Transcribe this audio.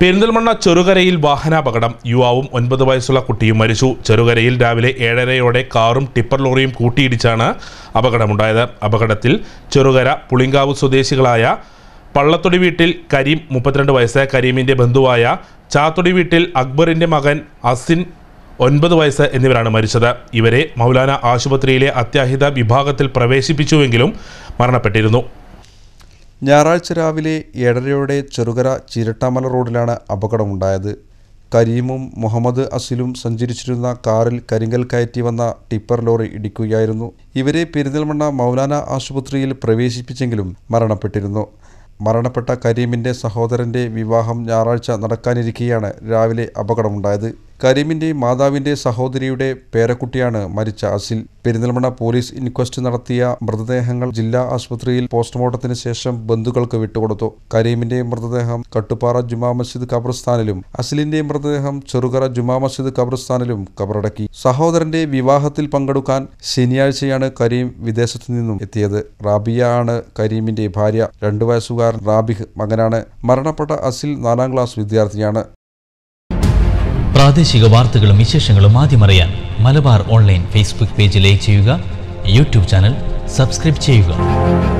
പെരിന്തൽമണ്ണ ചെറുകരയിൽ വാഹനാപകടം യുവാവും ഒൻപത് വയസ്സുള്ള കുട്ടിയും മരിച്ചു ചെറുകരയിൽ രാവിലെ ഏഴരയോടെ കാറും ടിപ്പർ ലോറിയും കൂട്ടിയിടിച്ചാണ് അപകടമുണ്ടായത് അപകടത്തിൽ ചെറുകര പുളിങ്കാവ് സ്വദേശികളായ പള്ളത്തൊടി വീട്ടിൽ കരീം മുപ്പത്തിരണ്ട് വയസ്സായ കരീമിൻ്റെ ബന്ധുവായ ചാത്തൊടി വീട്ടിൽ അക്ബറിൻ്റെ മകൻ അസിൻ ഒൻപത് വയസ്സ് എന്നിവരാണ് മരിച്ചത് ഇവരെ മൗലാന ആശുപത്രിയിലെ അത്യാഹിത വിഭാഗത്തിൽ പ്രവേശിപ്പിച്ചുവെങ്കിലും മരണപ്പെട്ടിരുന്നു ഞായറാഴ്ച രാവിലെ ഏഴരയോടെ ചെറുകര ചിരട്ടാമല റോഡിലാണ് അപകടമുണ്ടായത് കരീമും മുഹമ്മദ് അസിലും സഞ്ചരിച്ചിരുന്ന കാറിൽ കരിങ്കൽ കയറ്റി വന്ന ടിപ്പർ ലോറി ഇടിക്കുകയായിരുന്നു ഇവരെ പെരിന്തൽമണ്ണ മൗലാന ആശുപത്രിയിൽ പ്രവേശിപ്പിച്ചെങ്കിലും മരണപ്പെട്ടിരുന്നു മരണപ്പെട്ട കരീമിൻ്റെ സഹോദരൻ്റെ വിവാഹം ഞായറാഴ്ച നടക്കാനിരിക്കെയാണ് രാവിലെ അപകടമുണ്ടായത് കരീമിൻ്റെ മാതാവിൻ്റെ സഹോദരിയുടെ പേരക്കുട്ടിയാണ് മരിച്ച അസിൽ പെരിന്തൽമണ്ണ പോലീസ് ഇൻക്വസ്റ്റ് നടത്തിയ മൃതദേഹങ്ങൾ ജില്ലാ ആശുപത്രിയിൽ പോസ്റ്റ്മോർട്ടത്തിന് ശേഷം ബന്ധുക്കൾക്ക് വിട്ടുകൊടുത്തു കരീമിന്റെ മൃതദേഹം കട്ടുപ്പാറ ജുമാ മസ്ജിദ് ഖബർസ്ഥാനിലും അസിലിന്റെ മൃതദേഹം ചെറുകര ജുമാ മസ്ജിദ് ഖബർസ്ഥാനിലും കബറടക്കി സഹോദരന്റെ വിവാഹത്തിൽ പങ്കെടുക്കാൻ ശനിയാഴ്ചയാണ് കരീം വിദേശത്തു നിന്നും എത്തിയത് റാബിയ ആണ് കരീമിന്റെ ഭാര്യ രണ്ടു വയസ്സുകാരൻ റാബിഹ് മകനാണ് മരണപ്പെട്ട അസിൽ നാലാം ക്ലാസ് വിദ്യാർത്ഥിയാണ് പ്രാദേശിക വാർത്തകളും വിശേഷങ്ങളും ആദ്യമറിയാൻ Malabar online Facebook page like ചെയ്യുക യൂട്യൂബ് ചാനൽ സബ്സ്ക്രൈബ് ചെയ്യുക